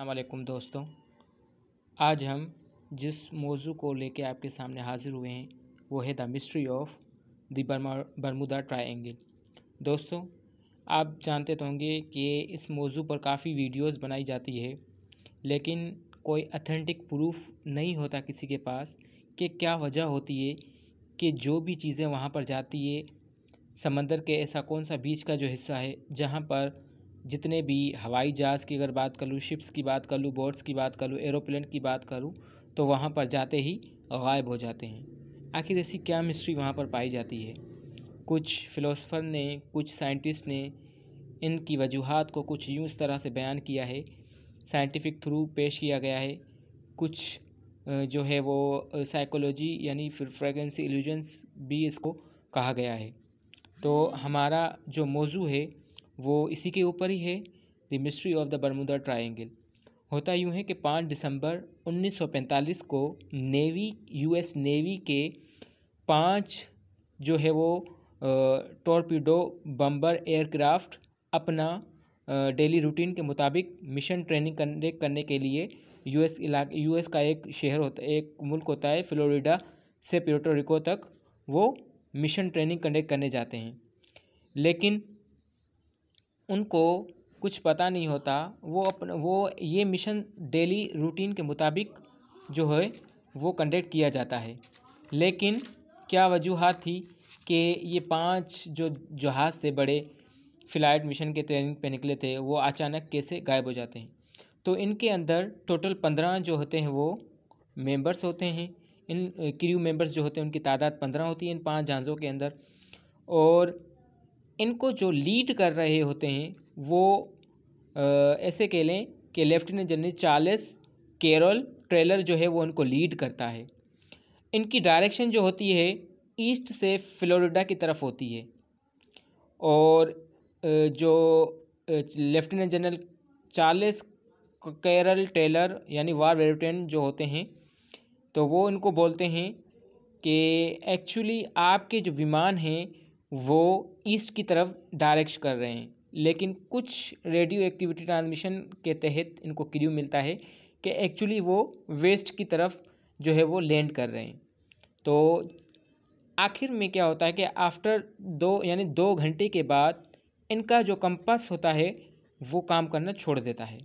अल्लाम दोस्तों आज हम जिस मौजू को लेके आपके सामने हाज़िर हुए हैं वो है the mystery of the Bermuda triangle दोस्तों आप जानते तो होंगे कि इस मौजू पर काफ़ी वीडियोस बनाई जाती है लेकिन कोई अथेंटिक प्रूफ नहीं होता किसी के पास कि क्या वजह होती है कि जो भी चीज़ें वहाँ पर जाती है समंदर के ऐसा कौन सा बीच का जो हिस्सा है जहाँ पर जितने भी हवाई जहाज़ की अगर बात कर लूँ शिप्स की बात कर लूँ बोट्स की बात कर लूँ एरोप्लेन की बात करूँ तो वहाँ पर जाते ही गायब हो जाते हैं आखिर ऐसी क्या मिस्ट्री वहाँ पर पाई जाती है कुछ फ़िलोसफ़र ने कुछ साइंटिस्ट ने इनकी वजूहत को कुछ यूँ इस तरह से बयान किया है साइंटिफिक थ्रू पेश किया गया है कुछ जो है वो साइकोलॉजी यानी फिर फ्रेगेंसी एल्यूजन्स भी इसको कहा गया है तो हमारा जो मौजू है वो इसी के ऊपर ही है the mystery of the Bermuda triangle होता यूँ है कि पाँच दिसंबर 1945 को नेवी यूएस नेवी के पांच जो है वो टॉर्पीडो बम्बर एयरक्राफ्ट अपना डेली रूटीन के मुताबिक मिशन ट्रेनिंग करने करने के लिए यूएस इलाके यूएस का एक शहर होता एक मुल्क होता है फ्लोरिडा से प्योटोरिको तक वो मिशन ट्रेनिंग कंडक्ट करने जाते हैं लेकिन उनको कुछ पता नहीं होता वो अपना वो ये मिशन डेली रूटीन के मुताबिक जो है वो कंडक्ट किया जाता है लेकिन क्या वजूहत थी कि ये पांच जो जहाज़ थे बड़े फ्लाइट मिशन के ट्रेनिंग पे निकले थे वो अचानक कैसे गायब हो जाते हैं तो इनके अंदर टोटल पंद्रह जो होते हैं वो मेंबर्स होते हैं इन क्रू मेंबर्स जो होते हैं उनकी तादाद पंद्रह होती है इन पांच जहाज़ों के अंदर और इनको जो लीड कर रहे होते हैं वो ऐसे कह लें कि lieutenant general Charles Carroll Taylor जो है वो उनको लीड करता है इनकी डायरेक्शन जो होती है ईस्ट से फ्लोरिडा की तरफ होती है और जो lieutenant general Charles Carroll Taylor यानी वार वेटरन जो होते हैं तो वो इनको बोलते हैं कि एक्चुअली आपके जो विमान हैं वो ईस्ट की तरफ डायरेक्ट कर रहे हैं लेकिन कुछ रेडियो एक्टिविटी ट्रांसमिशन के तहत इनको क्रियो मिलता है कि एक्चुअली वो वेस्ट की तरफ जो है वो लैंड कर रहे हैं तो आखिर में क्या होता है कि आफ्टर दो यानी दो घंटे के बाद इनका जो कंपास होता है वो काम करना छोड़ देता है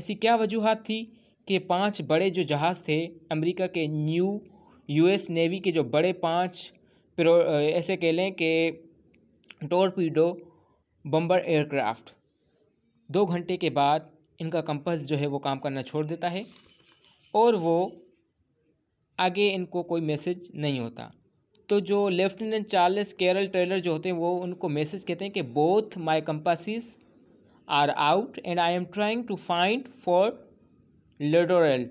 ऐसी क्या वजूहत थी कि पांच बड़े जो जहाज़ थे अमेरिका के न्यू यूएस नेवी के जो बड़े पांच प्रो ऐसे कह लें कि टोरपीडो बम्बर एयरक्राफ्ट दो घंटे के बाद इनका कंपस जो है वो काम करना छोड़ देता है और वो आगे इनको कोई मैसेज नहीं होता तो जो लेफ्टिनेंट चार्ल्स केरल ट्रेलर जो होते हैं वो उनको मैसेज कहते हैं कि both my compasses are out and I am trying to find fort Lauderdale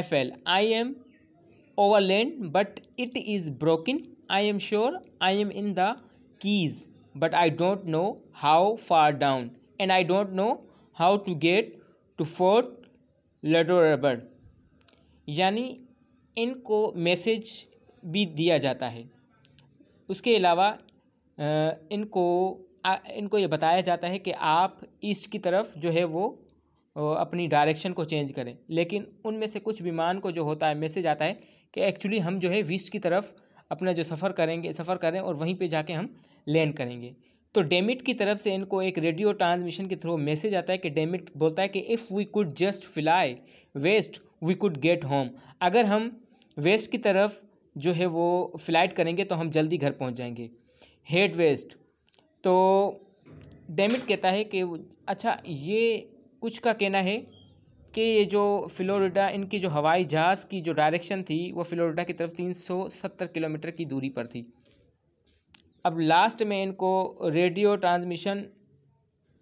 F L I am overland but it is broken i am sure i am in the keys but i don't know how far down and i don't know how to get to fort Lauderdale यानी इनको message भी दिया जाता है उसके अलावा इनको इनको ये बताया जाता है कि आप ईस्ट की तरफ जो है वो अपनी डायरेक्शन को चेंज करें लेकिन उनमें से कुछ विमान को जो होता है मैसेज आता है कि एक्चुअली हम जो है वीस्ट की तरफ अपना जो सफ़र करेंगे सफ़र करें और वहीं पे जाके हम लैंड करेंगे तो डेमिट की तरफ से इनको एक रेडियो ट्रांसमिशन के थ्रू मैसेज आता है कि डेमिट बोलता है कि if we could just fly west we could get home अगर हम वेस्ट की तरफ जो है वो फ्लाइट करेंगे तो हम जल्दी घर पहुंच जाएंगे हेड वेस्ट तो डेमिट कहता है कि अच्छा ये कुछ का कहना है कि ये जो फ्लोरिडा इनकी जो हवाई जहाज़ की जो डायरेक्शन थी वो फ्लोरिडा की तरफ 370 किलोमीटर की दूरी पर थी अब लास्ट में इनको रेडियो ट्रांसमिशन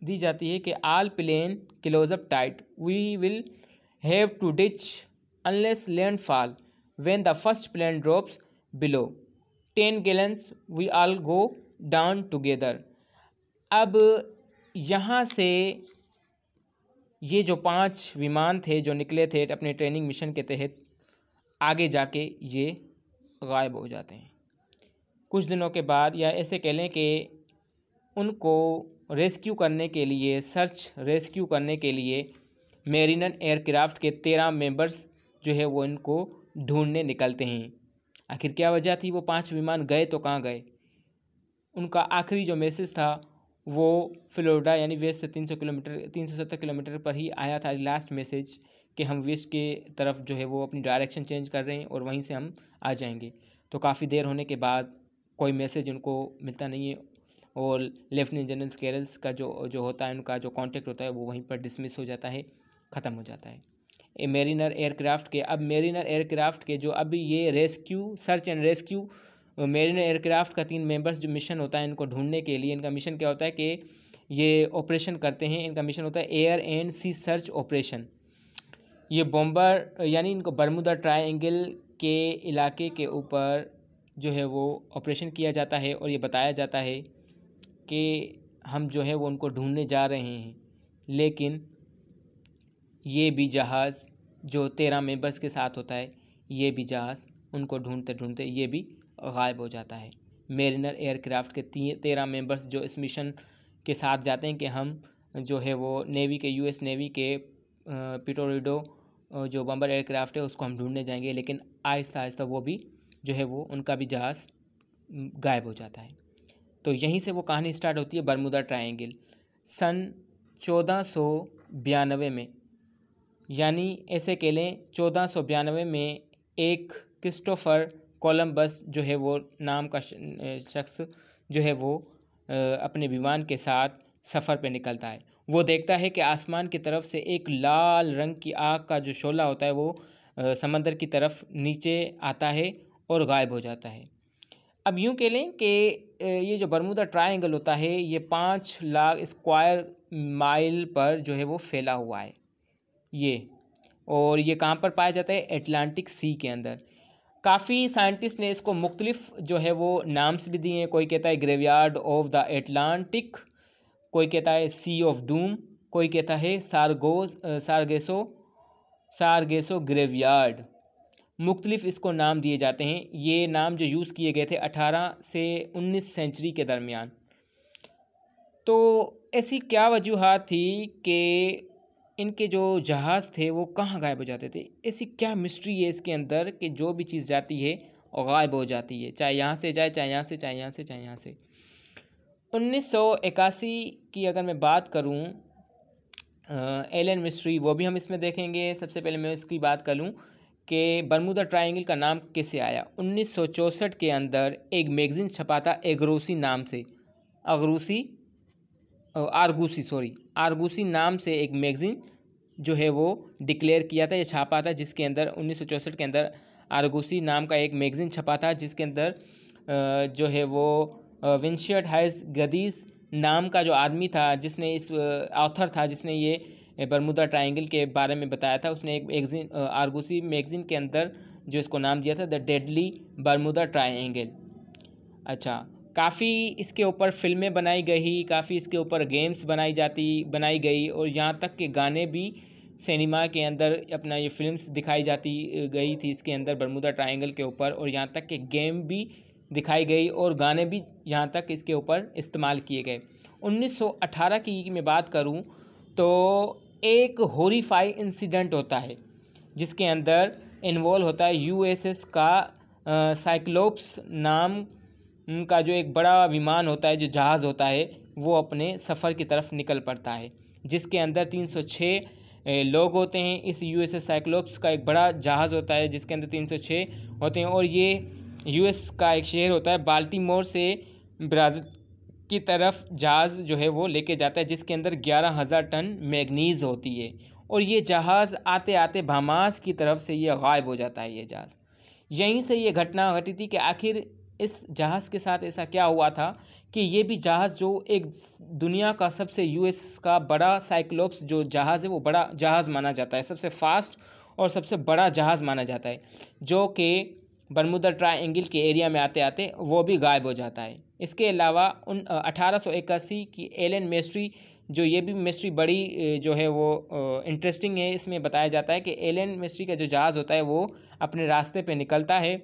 दी जाती है कि all plane close up tight we will have to ditch unless landfall when the first plane drops below ten gallons we all go down together अब यहाँ से ये जो पांच विमान थे जो निकले थे अपने ट्रेनिंग मिशन के तहत आगे जाके ये गायब हो जाते हैं कुछ दिनों के बाद या ऐसे कह लें कि उनको रेस्क्यू करने के लिए सर्च रेस्क्यू करने के लिए मेरिनन एयरक्राफ्ट के तेरह मेंबर्स जो है वो इनको ढूंढने निकलते हैं आखिर क्या वजह थी वो पांच विमान गए तो कहाँ गए उनका आखिरी जो मैसेज था वो फ्लोरिडा यानी वेस्ट से तीन सौ किलोमीटर तीन सौ सत्तर किलोमीटर पर ही आया था लास्ट मैसेज कि हम वेस्ट के तरफ जो है वो अपनी डायरेक्शन चेंज कर रहे हैं और वहीं से हम आ जाएंगे तो काफ़ी देर होने के बाद कोई मैसेज उनको मिलता नहीं है और लेफ्टिनेंट जनरल स्केरल्स का जो जो होता है उनका जो कांटेक्ट होता है वो वहीं पर डिसमिस हो जाता है ख़त्म हो जाता है ए मेरीनर एयरक्राफ्ट के अब मेरीनर एयरक्राफ्ट के जो अभी ये rescue search and rescue marine aircraft का तीन मेंबर्स जो मिशन होता है इनको ढूंढने के लिए इनका मिशन क्या होता है कि ये ऑपरेशन करते हैं इनका मिशन होता है air and sea search operation ये बॉम्बर यानी इनको बरमुदा ट्राइंगल के इलाके के ऊपर जो है वो ऑपरेशन किया जाता है और ये बताया जाता है कि हम जो है वो उनको ढूंढने जा रहे हैं लेकिन ये भी जहाज़ जो तेरह मेंबर्स के साथ होता है ये भी जहाज़ उनको ढूंढते ढूंढते ये भी गायब हो जाता है मेरिनर एयरक्राफ्ट के तेरह मेंबर्स जो इस मिशन के साथ जाते हैं कि हम जो है वो नेवी के यूएस नेवी के पिटोरिडो जो बम्बर एयरक्राफ्ट है उसको हम ढूंढने जाएंगे लेकिन आहिस्ता आहिस्ता वो भी जो है वो उनका भी जहाज़ गायब हो जाता है तो यहीं से वो कहानी स्टार्ट होती है बरमुदा ट्राइंगल सन चौदह सौ बयानवे में यानी ऐसे कह लें चौदह सौ बयानवे में एक क्रिस्टोफर कोलंबस जो है वो नाम का शख्स जो है वो अपने विमान के साथ सफ़र पे निकलता है वो देखता है कि आसमान की तरफ से एक लाल रंग की आग का जो शोला होता है वो समंदर की तरफ नीचे आता है और गायब हो जाता है अब यूँ कह लें कि ये जो बरमूदा ट्रायंगल होता है ये पाँच लाख स्क्वायर माइल पर जो है वो फैला हुआ है ये और ये कहाँ पर पाया जाता है एटलांटिक सी के अंदर काफ़ी साइंटिस्ट ने इसको मुख्तलिफ जो है वो नाम्स भी दिए हैं कोई कहता है ग्रेवयार्ड ऑफ द एटलांटिक कोई कहता है सी ऑफ डूम कोई कहता है सारगोज सारगेसो सारगेसो ग्रेवयार्ड मुख्तलिफ इसको नाम दिए जाते हैं ये नाम जो यूज़ किए गए थे अठारह से उन्नीस सेंचुरी के दरमियान तो ऐसी क्या वजूहत थी कि इनके जो जहाज़ थे वो कहाँ गायब हो जाते थे ऐसी क्या मिस्ट्री है इसके अंदर कि जो भी चीज़ जाती है और गायब हो जाती है चाहे यहाँ से जाए चाहे यहाँ से चाहे यहाँ से चाहे यहाँ से उन्नीस की अगर मैं बात करूँ एलन मिस्ट्री वो भी हम इसमें देखेंगे सबसे पहले मैं उसकी बात कर लूँ कि बरमूदा ट्राइंगल का नाम किससे आया उन्नीस के अंदर एक मैगज़ीन छपा था एगरोसी नाम से अगरूसी आरगूसी सॉरी आरगूसी नाम से एक मैगज़ीन जो है वो डिक्लेयर किया था या छापा था जिसके अंदर उन्नीस के अंदर आरगूसी नाम का एक मैगज़ीन छपा था जिसके अंदर जो है वो विंशर्ट हाइज गदीज़ नाम का जो आदमी था जिसने इस ऑथर था जिसने ये बरमुदा ट्रायंगल के बारे में बताया था उसने एक मैगजीन आरगूसी मैगज़ीन के अंदर जो इसको नाम दिया था द डेडली बरमुदा ट्रायंगल अच्छा काफ़ी इसके ऊपर फिल्में बनाई गई काफ़ी इसके ऊपर गेम्स बनाई जाती बनाई गई और यहाँ तक के गाने भी सिनेमा के अंदर अपना ये फिल्म्स दिखाई जाती गई थी इसके अंदर बरमुदा ट्रायंगल के ऊपर और यहाँ तक के गेम भी दिखाई गई और गाने भी यहाँ तक इसके ऊपर इस्तेमाल किए गए 1918 की मैं बात करूँ तो एक होरीफाई इंसिडेंट होता है जिसके अंदर इन्वॉल्व होता है यूएसएस का साइक्लोप्स नाम उनका जो एक बड़ा विमान होता है जो जहाज़ होता है वो अपने सफ़र की तरफ निकल पड़ता है जिसके अंदर 306 लोग होते हैं इस यूएसएस साइक्लोप्स का एक बड़ा जहाज़ होता है जिसके अंदर 306 होते हैं और ये यूएस का एक शहर होता है बाल्टीमोर से ब्राज़ील की तरफ जहाज़ जो है वो लेके जाता है जिसके अंदर ग्यारह हज़ार टन मैगनीज़ होती है और ये जहाज़ आते आते भामास की तरफ से ये गायब हो जाता है ये जहाज़ यहीं से ये घटना घटी थी कि आखिर इस जहाज़ के साथ ऐसा क्या हुआ था कि ये भी जहाज़ जो एक दुनिया का सबसे यूएस का बड़ा साइक्लोप्स जो जहाज़ है वो बड़ा जहाज़ माना जाता है सबसे फास्ट और सबसे बड़ा जहाज़ माना जाता है जो कि बरमुदा ट्राइंगल के एरिया में आते आते वो भी गायब हो जाता है इसके अलावा उन अठारह की एलन मेस्ट्री जो ये भी मिस्ट्री बड़ी जो है वो इंटरेस्टिंग है इसमें बताया जाता है कि एलियन मिस्ट्री का जो जहाज़ होता है वो अपने रास्ते पे निकलता है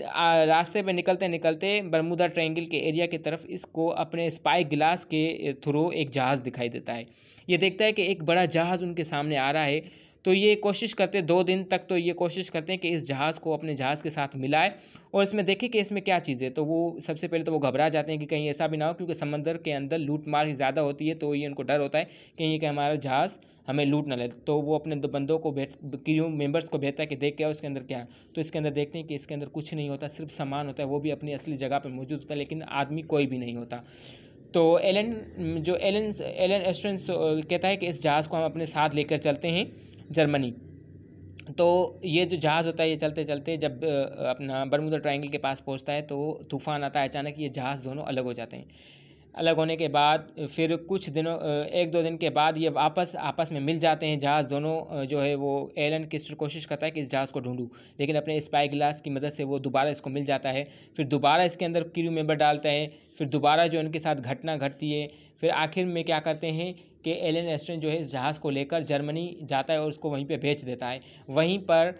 रास्ते पे निकलते निकलते बरमुदा ट्रायंगल के एरिया की तरफ इसको अपने स्पाई गिलास के थ्रू एक जहाज़ दिखाई देता है ये देखता है कि एक बड़ा जहाज़ उनके सामने आ रहा है तो ये कोशिश करते दो दिन तक तो ये कोशिश करते हैं कि इस जहाज़ को अपने जहाज़ के साथ मिलाए और इसमें देखें कि इसमें क्या चीज़ है तो वो सबसे पहले तो वो घबरा जाते हैं कि कहीं ऐसा भी ना हो क्योंकि समंदर के अंदर लूट मार ज़्यादा होती है तो ये उनको डर होता है कहीं कि हमारा जहाज़ हमें लूट ना ले तो वो अपने बंदों को बैठ क्रू मेंबर्स को भेजता है कि देख क्या उसके अंदर क्या है तो इसके अंदर देखते हैं कि इसके अंदर कुछ नहीं होता सिर्फ सामान होता है वो भी अपनी असली जगह पर मौजूद होता है लेकिन आदमी कोई भी नहीं होता तो एलन जो एलन एलन एस्ट्रेंस कहता है कि इस जहाज़ को हम अपने साथ लेकर चलते हैं जर्मनी तो ये जो जहाज़ होता है ये चलते चलते जब अपना बरमुदा ट्रायंगल के पास पहुंचता है तो तूफ़ान आता है अचानक ये जहाज़ दोनों अलग हो जाते हैं अलग होने के बाद फिर कुछ दिनों एक दो दिन के बाद ये वापस आपस में मिल जाते हैं जहाज़ दोनों जो है वो एलन किस्टर कोशिश करता है कि इस जहाज़ को ढूंढूं लेकिन अपने स्पाई ग्लास की मदद से वो दोबारा इसको मिल जाता है फिर दोबारा इसके अंदर क्रू मेंबर डालता है फिर दोबारा जो उनके साथ घटना घटती है फिर आखिर में क्या करते हैं कि एलन एस्टन जो है इस जहाज़ को लेकर जर्मनी जाता है और उसको वहीं पर भेज देता है वहीं पर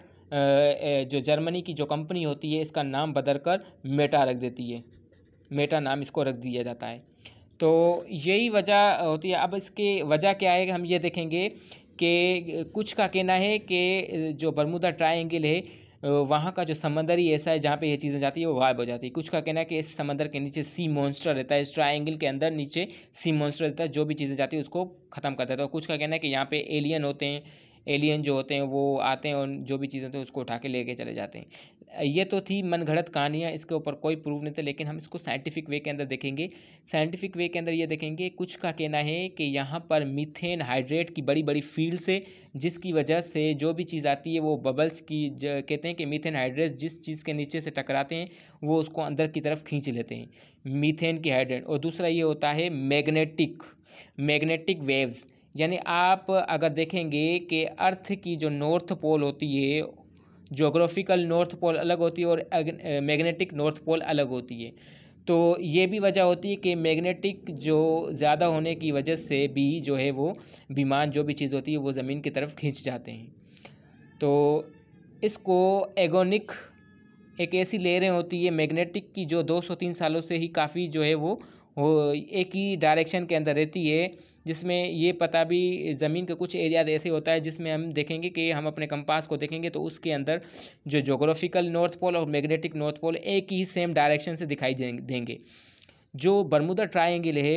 जो जर्मनी की जो कंपनी होती है इसका नाम बदल कर मेटा रख देती है मेटा नाम इसको रख दिया जाता है तो यही वजह होती है अब इसके वजह क्या है हम ये देखेंगे कि कुछ का कहना है कि जो बरमूदा ट्राइंगल है वहाँ का जो समंदर ही ऐसा है जहाँ पे ये चीज़ें जाती है वो गायब हो जाती है कुछ का कहना है कि इस समंदर के नीचे सी मॉन्स्टर रहता है इस ट्राइंगल के अंदर नीचे सी मॉन्स्टर रहता है जो भी चीज़ें जाती है उसको ख़त्म कर देता है कुछ का कहना है कि यहाँ पे एलियन होते हैं एलियन जो होते हैं वो आते हैं और जो भी चीज़ें होती हैं उसको उठा के लेके चले जाते हैं ये तो थी मनगढ़ंत कहानियाँ इसके ऊपर कोई प्रूफ नहीं था लेकिन हम इसको साइंटिफिक वे के अंदर देखेंगे साइंटिफिक वे के अंदर ये देखेंगे कुछ का कहना है कि यहाँ पर मीथेन हाइड्रेट की बड़ी बड़ी फील्ड से जिसकी वजह से जो भी चीज़ आती है वो बबल्स की कहते हैं कि मीथेन हाइड्रेट जिस चीज़ के नीचे से टकराते हैं वो उसको अंदर की तरफ खींच लेते हैं मीथेन की हाइड्रेट और दूसरा ये होता है मैग्नेटिक मैग्नेटिक वेव्स यानी आप अगर देखेंगे कि अर्थ की जो नॉर्थ पोल होती है जोग्राफिकल नॉर्थ पोल अलग होती है और मैग्नेटिक नॉर्थ पोल अलग होती है तो ये भी वजह होती है कि मैग्नेटिक जो ज़्यादा होने की वजह से भी जो है वो विमान जो भी चीज़ होती है वो ज़मीन की तरफ खींच जाते हैं तो इसको एगोनिक एक ऐसी लेयरें होती है मैग्नेटिक की जो 203 सालों से ही काफ़ी जो है वो वो एक ही डायरेक्शन के अंदर रहती है जिसमें ये पता भी ज़मीन का कुछ एरिया ऐसे होता है जिसमें हम देखेंगे कि हम अपने कंपास को देखेंगे तो उसके अंदर जो जोग्राफिकल नॉर्थ पोल और मैग्नेटिक नॉर्थ पोल एक ही सेम डायरेक्शन से दिखाई देंगे जो बरमुदा ट्राइंगल है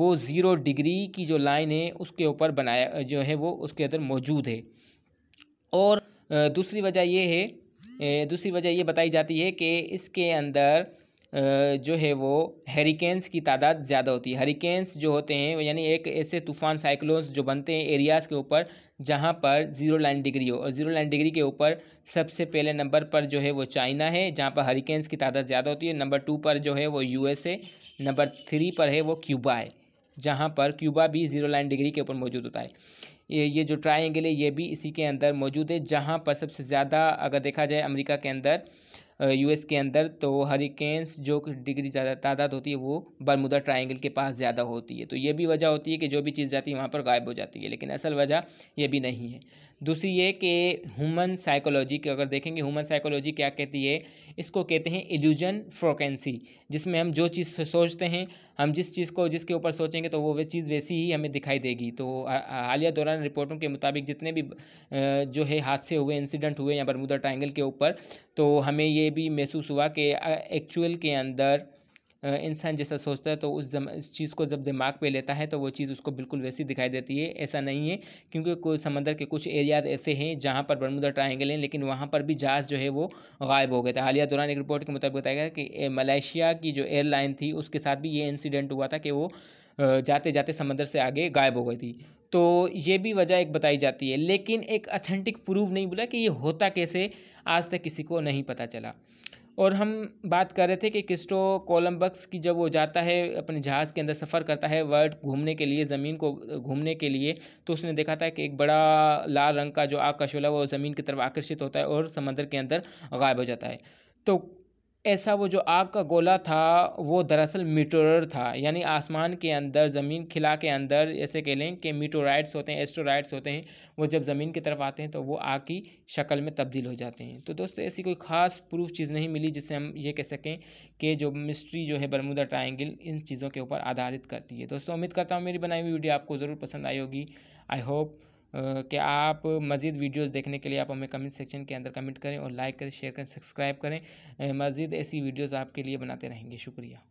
वो ज़ीरो डिग्री की जो लाइन है उसके ऊपर बनाया जो है वो उसके अंदर मौजूद है और दूसरी वजह ये है दूसरी वजह ये बताई जाती है कि इसके अंदर जो है वो हरिकेन्स की तादाद ज़्यादा होती है हरिकेन्स जो होते हैं यानी एक ऐसे तूफ़ान साइक्लोन्स जो बनते हैं एरियाज़ के ऊपर जहाँ पर ज़ीरो लाइन डिग्री हो और ज़ीरो लाइन डिग्री के ऊपर सबसे पहले नंबर पर जो है वो चाइना है जहाँ पर हरिकेन्स की तादाद ज़्यादा होती है नंबर टू पर जो है वो यू नंबर थ्री पर है वो क्यूबा है जहाँ पर क्यूबा भी ज़ीरो लाइन डिग्री के ऊपर मौजूद होता है ये ये जो ट्राइंगल है ये भी इसी के अंदर मौजूद है जहाँ पर सबसे ज़्यादा अगर देखा जाए अमेरिका के अंदर यूएस के अंदर तो हरिकेन्स जो डिग्री ज़्यादा तादाद होती है वो बरमुदा ट्राइंगल के पास ज़्यादा होती है तो ये भी वजह होती है कि जो भी चीज़ जाती है वहाँ पर गायब हो जाती है लेकिन असल वजह यह भी नहीं है दूसरी ये कि ह्यूमन साइकोलॉजी की अगर देखेंगे ह्यूमन साइकोलॉजी क्या कहती है इसको कहते हैं इल्यूजन फ्रोकेंसी जिसमें हम जो चीज़ सोचते हैं हम जिस चीज़ को जिसके ऊपर सोचेंगे तो वो वे चीज़ वैसी ही हमें दिखाई देगी तो हालिया दौरान रिपोर्टों के मुताबिक जितने भी जो है हादसे हुए इंसिडेंट हुए या बरमुदा ट्राइंगल के ऊपर तो हमें ये भी महसूस हुआ कि एक्चुअल के अंदर इंसान जैसा सोचता है तो उस उस चीज़ को जब दिमाग पे लेता है तो वो चीज़ उसको बिल्कुल वैसी दिखाई देती है ऐसा नहीं है क्योंकि कोई समंदर के कुछ एरियाज ऐसे हैं जहाँ पर बरमुदा ट्राइंगल हैं लेकिन वहाँ पर भी जहाज़ जो है वो गायब हो गए थे हालिया दौरान एक रिपोर्ट के मुताबिक बताया गया कि मलेशिया की जो एयरलाइन थी उसके साथ भी ये इंसिडेंट हुआ था कि वो जाते जाते समंदर से आगे गायब हो गई थी तो ये भी वजह एक बताई जाती है लेकिन एक अथेंटिक प्रूफ नहीं बोला कि ये होता कैसे आज तक किसी को नहीं पता चला और हम बात कर रहे थे कि क्रिस्टो कोलम्बक्स की जब वो जाता है अपने जहाज़ के अंदर सफ़र करता है वर्ड घूमने के लिए ज़मीन को घूमने के लिए तो उसने देखा था कि एक बड़ा लाल रंग का जो आकाशोला वो ज़मीन की तरफ आकर्षित होता है और समंदर के अंदर गायब हो जाता है तो ऐसा वो जो आग का गोला था वो दरअसल मीटोर था यानी आसमान के अंदर ज़मीन खिला के अंदर ऐसे कह लें कि मीटोराइड्स होते हैं एस्ट्रोराइड्स होते हैं वो जब ज़मीन की तरफ आते हैं तो वो आग की शक्ल में तब्दील हो जाते हैं तो दोस्तों ऐसी कोई ख़ास प्रूफ चीज़ नहीं मिली जिससे हम ये कह सकें कि जो मिस्ट्री जो है बरमुदा ट्राइंगल इन चीज़ों के ऊपर आधारित करती है दोस्तों उम्मीद करता हूँ मेरी बनाई हुई वीडियो आपको ज़रूर पसंद आई होगी आई होप कि आप मज़ीद वीडियोस देखने के लिए आप हमें कमेंट सेक्शन के अंदर कमेंट करें और लाइक करें शेयर करें सब्सक्राइब करें मज़ीद ऐसी वीडियोस आपके लिए बनाते रहेंगे शुक्रिया